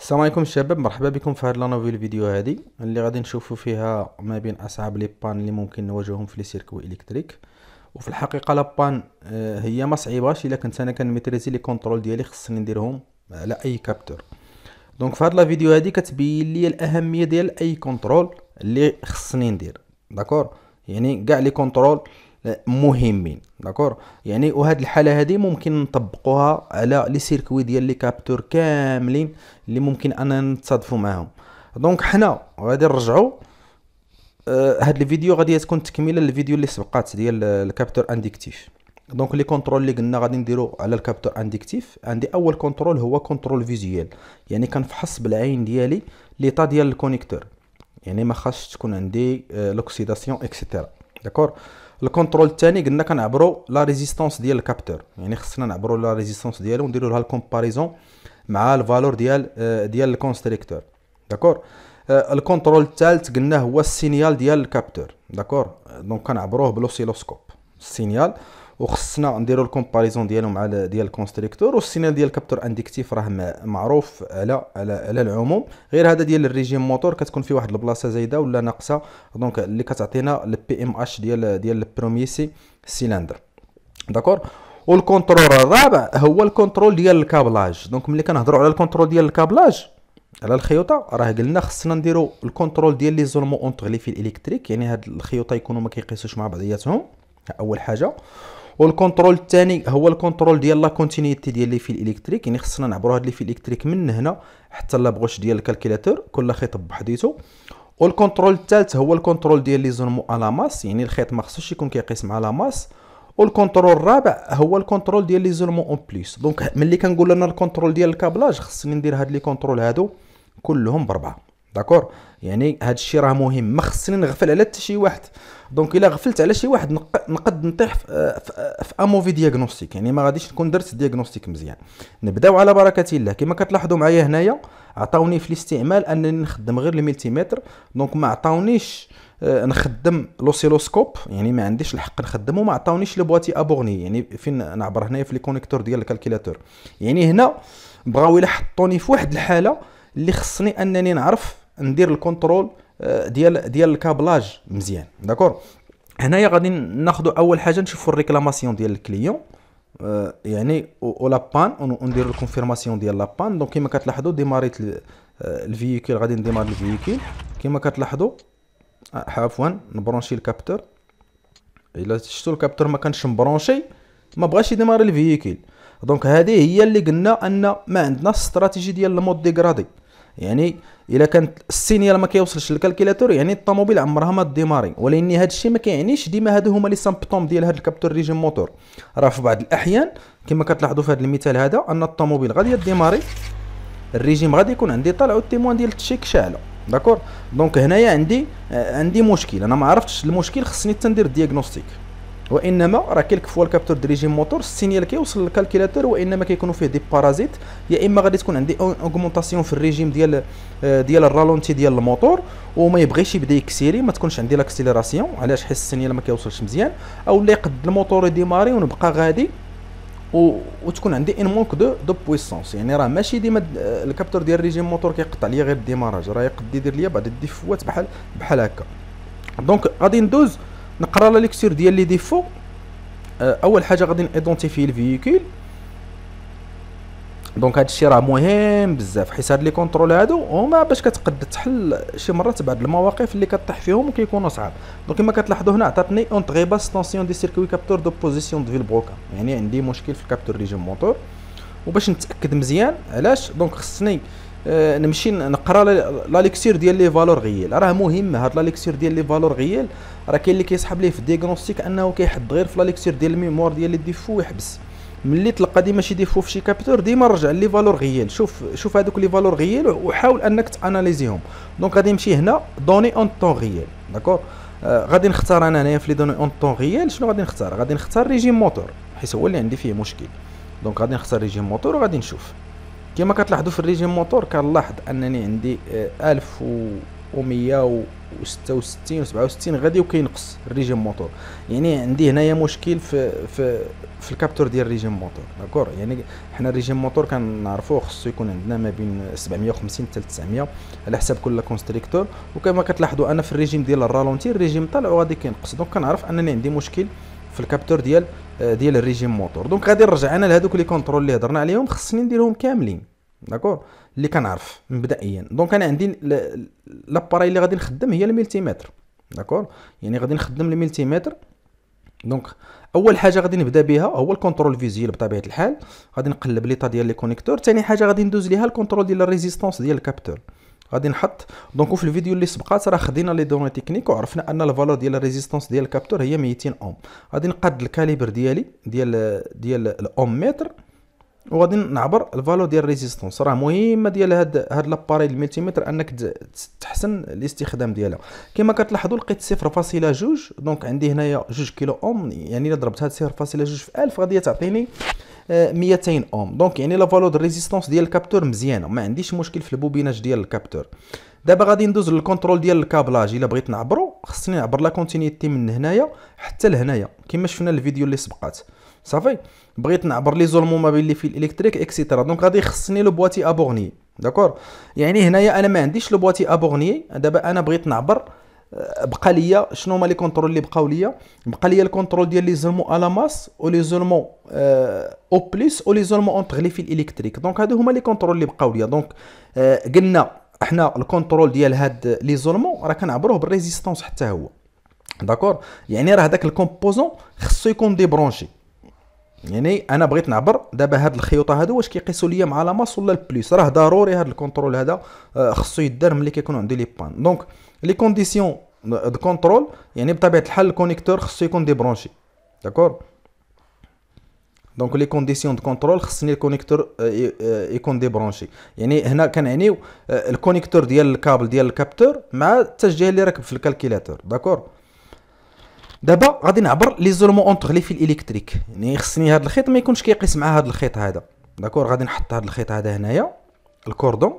السلام عليكم الشباب مرحبا بكم في هاد لا نوفيل فيديو هادي اللي غادي نشوفوا فيها ما بين اصعب لي بان اللي ممكن نواجههم في لي سيركوي الكتريك وفي الحقيقه لا بان آه، هي ما صعيباش الا كنت انا كنميتريزي لي كونترول ديالي خصني نديرهم على اي كابتور دونك في هاد لا فيديو هادي كتبين لي الاهميه ديال اي كونترول اللي خصني ندير داكور يعني كاع لي كونترول مهمين داكور يعني وهاد الحاله هذه ممكن نطبقوها على لي سيركوي ديال لي كابتور كاملين اللي ممكن اننا نتصادفوا معاهم دونك حنا غادي نرجعوا آه هاد الفيديو غادي تكون تكمله للفيديو اللي سبقات ديال الكابتور انديكتيف دونك لي كونترول اللي قلنا غادي نديرو على الكابتور انديكتيف عندي اول كونترول هو كونترول فيزيوال يعني كنفحص بالعين ديالي ليطا ديال الكونيكتور يعني ما خاصش تكون عندي لوكسيداسيون آه، اكسيتيرا داكور الكونترول الثاني قلنا كنعبروا لا ريزيستانس ديال الكابتور يعني خصنا نعبروا لا ريزيستانس ديالو ونديروا لها الكومباريزون مع الفالور ديال آه، ديال الكونستريكتور داكور آه، الكونترول الثالث قلنا هو السينيال ديال الكابتور داكور آه، دونك كنعبروه بلوسيلوسكوب السينيال وخصنا نديرو الكومباريزون ديالهم مع ديال الكونستريكتور والسينال ديال كابتور انديكتيف راه معروف على على على العموم غير هذا ديال الريجيم موتور كتكون فيه واحد البلاصه زايده ولا ناقصه دونك اللي كتعطينا البي ام اش ديال ديال البروميسي سيلندر داكور والكونترول الرابع هو الكونترول ديال الكابلاج دونك ملي كنهضروا على الكونترول ديال الكابلاج على الخيوطه راه قلنا خصنا نديرو الكونترول ديال لي زولمون اونتغ لي في الكتريك يعني هاد الخيوطه يكونوا ما كيقيسوش مع بعضياتهم اول حاجه والكونترول الثاني هو الكونترول ديال لا كونتينيتي ديال لي فيل الكتريك يعني خصنا نعبروا هاد لي فيل الكتريك من هنا حتى لابغوش ديال الكالكيلاتور كل خيط بحديثه والكونترول الثالث هو الكونترول ديال لي زون مو ماس يعني الخيط ما خصوش يكون كيقيس مع ماس والكونترول الرابع هو الكونترول ديال لي زولمون اون بليس دونك ملي كنقول انا الكونترول ديال الكابلاج خصني ندير هاد لي كونترول هادو كلهم بربعه داكور يعني هذا الشيء راه مهم ما خصني نغفل على حتى شي واحد دونك الا غفلت على شي واحد نقد نطيح في, في اموفي دياغنوستيك يعني ما غاديش نكون درت دياغنوستيك مزيان نبداو على بركه الله كما كتلاحظوا معايا هنايا عطاوني في الاستعمال انني نخدم غير الملتيمتر دونك ما عطاونيش آه، نخدم لوسيلوسكوب يعني ما عنديش الحق نخدمه ما عطاونيش لو بواتي ابورني يعني فين نعبر هنايا في الكونيكتور ديال الكالكيلاتور يعني هنا بغاو الا حطوني في واحد الحاله اللي خصني انني نعرف ندير الكونترول آه، ديال ديال الكابلاج مزيان داكور هنايا غادي ناخذ اول حاجه نشوفوا الريكلاماسيون ديال الكليون آه، يعني ولا بان وندير الكونفيرماسيون ديال لا بان دونك كما كتلاحظوا ديماريت آه، الفييكول غادي نديمار الفييكول كما كتلاحظوا عفوا نبرونشي الكابتور الا شفتوا الكابتور ما كانش مبرونشي ما بغاش يديمار الفييكول دونك هذه هي اللي قلنا ان ما عندنا استراتيجي ديال المود ديغرادي يعني الا كانت السينيال ما كيوصلش للكالكيلاتور يعني الطوموبيل عمرها ما ديماري ولكن هذا الشيء ما كيعنيش ديما هادو هما لي سامبتوم ديال هاد الكابتور ريجيم موتور راه في بعض الاحيان كما كتلاحظوا في هذا المثال هذا ان الطوموبيل غادي ديماري الريجيم غادي يكون عندي طالع والتيموان ديال التشيك شاعله داكور دونك هنايا عندي آه، عندي مشكل انا ما عرفتش المشكل خصني تندير ديagnostic وانما راه كيلك فوا الكابتور ريجيم موتور السينيال كيوصل للكالكيلاتور وانما كيكونوا فيه دي بارازيت يا اما غادي تكون عندي اوغمونطاسيون في الريجيم ديال آه، ديال الرالونتي ديال الموتور وما يبغيش يبدا يكسيري ما تكونش عندي لاكسيليراسيون علاش حيت السينيال ما كيوصلش مزيان او لا يقد الموتور يديماري ونبقى غادي و... وتكون عندي ان مونك دو دو بويسونس يعني راه ماشي ديما آه، الكابتور ديال ريجيم موتور كيقطع ليا غير الديماراج راه يقد يدير ليا بعض الديفوات بحال بحال هكا دونك غادي ندوز نقرا لا ليكتور ديال لي ديفو آه، اول حاجه غادي ايدونتيفي الفيكول دونك هذا الشيء راه مهم بزاف حيت هاد لي كونترول هادو هما باش كتقد تحل شي مرات بعض المواقف اللي كطيح فيهم وكيكونوا صعاب دونك كما كتلاحظوا هنا عطاتني اون تري باس طونسيون دي سيركوي كابتور دو بوزيسيون دو فيل بروكا يعني عندي مشكل في الكابتور ريجيم موتور وباش نتاكد مزيان علاش دونك خصني آه، نمشي نقرا لاليكسير ديال لي فالور غيال راه مهم هاد لاليكسير ديال لي فالور غيال راه كاين اللي كيسحب ليه في الديغنوستيك انه كيحد غير في لاليكسير ديال الميموار ديال لي ديفو ويحبس ملي تلقى ديما شي ديفو في شي كابتور ديما رجع لي فالور غيال شوف شوف هادوك لي فالور غيال وحاول انك تاناليزيهم دونك غادي نمشي هنا دوني اون طون غيال داكور آه غادي نختار انا هنايا في لي دوني اون طون غيال شنو غادي نختار غادي نختار ريجيم موتور حيت هو اللي عندي فيه مشكل دونك غادي نختار ريجيم موتور وغادي نشوف كما كتلاحظوا في الريجيم موتور كنلاحظ انني عندي 1166 آه، و67 غادي وكينقص الريجيم موتور يعني عندي هنايا مشكل في في في الكابتور ديال الريجيم موتور داكور يعني حنا الريجيم موتور كنعرفوه خصو يكون عندنا ما بين 750 حتى 900 على حساب كل كونستريكتور وكما كتلاحظوا انا في الريجيم ديال الرالونتي الريجيم طالع وغادي كينقص دونك كنعرف انني عندي مشكل في الكابتور ديال آه، ديال الريجيم موتور دونك غادي نرجع انا لهذوك لي كونترول اللي هضرنا عليهم خصني نديرهم كاملين داكور اللي كنعرف مبدئيا دونك انا عندي لاباراي اللي غادي نخدم هي الملتيمتر داكور يعني غادي نخدم الملتيمتر دونك اول حاجه غادي نبدا بها هو الكونترول فيزيل بطبيعه الحال غادي نقلب ليطا ديال لي كونيكتور ثاني حاجه غادي ندوز ليها الكونترول ديال الريزيستانس ديال الكابتور غادي نحط دونك في الفيديو اللي سبقات راه خدينا لي دوني تكنيك وعرفنا ان الفالور ديال الريزيستانس ديال الكابتور هي 200 اوم غادي نقاد الكاليبر ديالي ديال ديال الاوم متر وغادي نعبر الفالو ديال الريزيستونس راه مهمه ديال هاد هاد لاباري الملتيمتر انك تحسن الاستخدام ديالها كما كتلاحظوا لقيت 0.2 دونك عندي هنايا 2 كيلو اوم يعني الا ضربت هاد 0.2 في 1000 غادي تعطيني 200 اوم دونك يعني لا فالو دو ريزيستونس ديال الكابتور مزيانه ما عنديش مشكل في البوبيناج ديال الكابتور دابا غادي ندوز للكونترول ديال الكابلاج الا بغيت نعبرو خصني نعبر لا كونتينيتي من هنايا حتى لهنايا كما شفنا الفيديو اللي سبقات صافي بغيت نعبر لي زولمو ما بين اللي في الالكتريك اكسيترا دونك غادي يخصني لو بواتي ابورني داكور يعني هنايا انا ما عنديش لو بواتي ابورني دابا انا بغيت نعبر بقى ليا شنو هما لي كونترول اللي بقاو ليا بقى ليا الكونترول ديال لي زولمون على ماس و لي زولمون آه، او بليس و لي زولمون اونتر لي فيل الكتريك دونك هادو هما لي كونترول اللي بقاو ليا دونك آه، قلنا حنا الكونترول ديال هاد لي زولمون راه كنعبروه بالريزيستونس حتى هو داكور يعني راه داك الكومبوزون خصو يكون ديبرونشي يعني انا بغيت نعبر دابا هاد الخيوطه هادو واش كيقيسوا ليا مع لا ماس ولا البليس راه ضروري هاد الكونترول هذا آه، خصو يدار ملي كيكون عندي لي بان دونك لي كونديسيون دو كونترول يعني بطبيعه الحال الكونيكتور خصو يكون ديبرونشي داكور دونك لي كونديسيون دو كونترول خصني الكونيكتور آه، آه، يكون ديبرونشي يعني هنا كنعنيو الكونيكتور ديال الكابل ديال الكابتور مع التشجيع اللي راكب في الكالكيلاتور داكور دابا غادي نعبر لي زولمون اونتر لي فيل الكتريك يعني خصني هذا الخيط ما يكونش كيقيس مع هذا الخيط هذا داكور غادي نحط هذا الخيط هذا هنايا الكوردون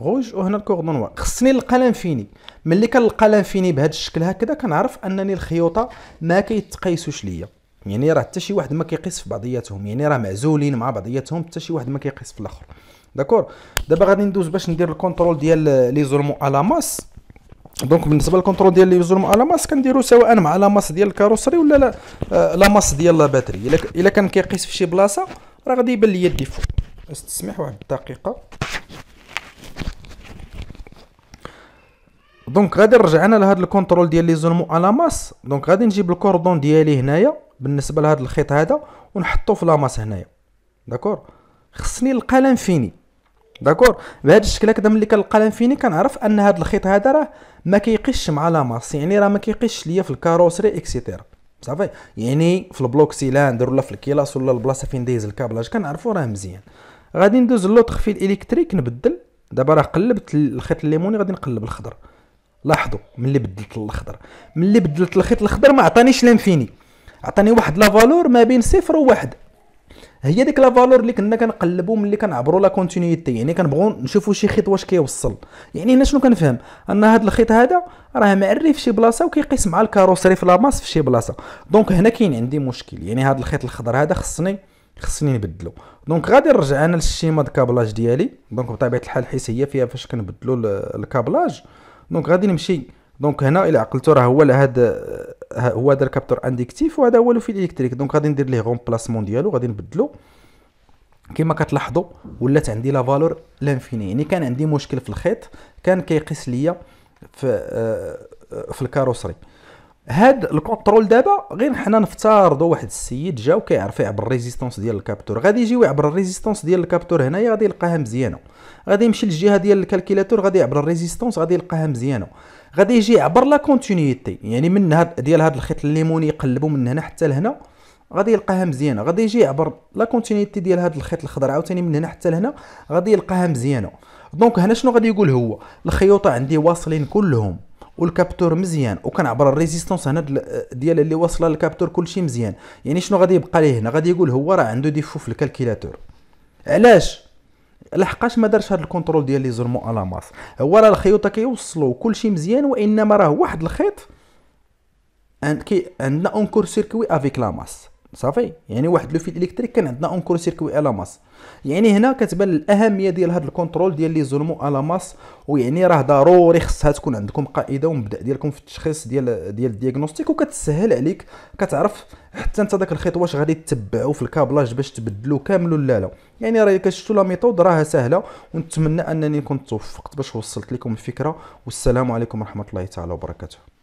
غوج وهنا الكوردون نوار خصني نلقى لانفيني ملي كنلقى لانفيني بهذا الشكل هكذا كنعرف انني الخيوطه ما كيتقيسوش ليا يعني راه حتى شي واحد ما كيقيس في بعضياتهم يعني راه معزولين مع بعضياتهم حتى شي واحد ما كيقيس في الاخر داكور دابا غادي ندوز باش ندير الكونترول ديال لي زولمون ا لا ماس دونك بالنسبه للكونترول ديال لي زوم لاماس كنديرو سواء مع لاماس ديال الكاروسري ولا لا آه، لاماس ديال لا باتري الا كان كيقيس في شي بلاصه راه غادي يبان ليا الديفو استسمح واحد الدقيقه دونك غادي نرجع انا لهاد الكونترول ديال لي زوم لاماس دونك غادي نجيب الكوردون ديالي هنايا بالنسبه لهاد الخيط هذا ونحطو في لاماس هنايا داكور خصني القلم فيني داكور بهذا الشكل هكذا ملي كنلقى لانفيني كنعرف ان هذا الخيط هذا راه ما كيقيش مع لا ماس يعني راه ما كيقيش ليا في الكاروسري اكسيتيرا صافي يعني في البلوك سيلاندر ولا في الكيلاس ولا البلاصه فين دايز الكابلاج كنعرفو راه مزيان غادي ندوز لوطخ في الالكتريك نبدل دابا راه قلبت الخيط الليموني غادي نقلب الخضر لاحظوا ملي بدلت الخضر ملي بدلت الخيط الخضر ما عطانيش لانفيني عطاني واحد لا فالور ما بين صفر وواحد هي ديك لا فالور اللي كنا كنقلبوا ملي كنعبروا لا كونتينيتي يعني كنبغوا نشوفوا شي خيط واش كيوصل يعني هنا شنو كنفهم ان هذا الخيط هذا راه معري في شي بلاصه وكيقيس مع الكاروسري في لاماس في شي بلاصه دونك هنا كاين عندي مشكل يعني هذا الخيط الخضر هذا خصني خصني نبدلو دونك غادي نرجع انا للشيما الكابلاج ديالي دونك بطبيعه الحال حيت هي فيها فاش كنبدلو الكابلاج دونك غادي نمشي دونك هنا الا عقلتو راه هو هذا هو هذا الكابتور انديكتيف وهذا هو لو فيل الكتريك دونك غادي ندير ليه رومبلاسمون ديالو غادي نبدلو كما كتلاحظوا ولات عندي لا فالور لانفيني يعني كان عندي مشكل في الخيط كان كيقيس ليا في آه، آه، في الكاروسري هاد الكونترول دابا غير حنا نفترضوا واحد السيد جا وكيعرف يعبر الريزيستونس ديال الكابتور غادي يجي ويعبر الريزيستونس ديال الكابتور هنايا غادي يلقاها مزيانه غادي يمشي للجهه ديال الكالكيلاتور غادي يعبر الريزيستونس غادي يلقاها مزيانه غادي يجي يعبر لا كونتينيتي يعني من هاد ديال هاد الخيط الليموني يقلبوا من هنا حتى لهنا غادي يلقاها مزيانه غادي يجي يعبر لا كونتينيتي ديال هاد الخيط الخضر عاوتاني من هنا حتى لهنا غادي يلقاها مزيانه دونك هنا شنو غادي يقول هو الخيوط عندي واصلين كلهم والكابتور مزيان وكنعبر الريزيستونس هنا ديال اللي واصله للكابتور كلشي مزيان يعني شنو غادي يبقى ليه هنا غادي يقول هو راه عنده ديفو في الكالكيلاتور علاش لحقاش ما دارش هذا الكونترول ديال لي زورمون لا ماس هو راه الخيوط كيوصلوا كلشي مزيان وانما راه واحد الخيط عندنا اونكور سيركوي افيك لا ماس صافي يعني واحد لو فيل الكتريك كان عندنا اون كور سيركوي على ماس يعني هنا كتبان الاهميه ديال هذا الكونترول ديال لي زولمو على ماس ويعني راه ضروري خصها تكون عندكم قاعده ومبدا ديالكم في التشخيص ديال ديال الدياغنوستيك وكتسهل عليك كتعرف حتى انت داك الخيط واش غادي تتبعو في الكابلاج باش تبدلو كامل ولا لا يعني راه كتشوفوا لا ميثود راها سهله ونتمنى انني كنت توفقت باش وصلت لكم الفكره والسلام عليكم ورحمه الله تعالى وبركاته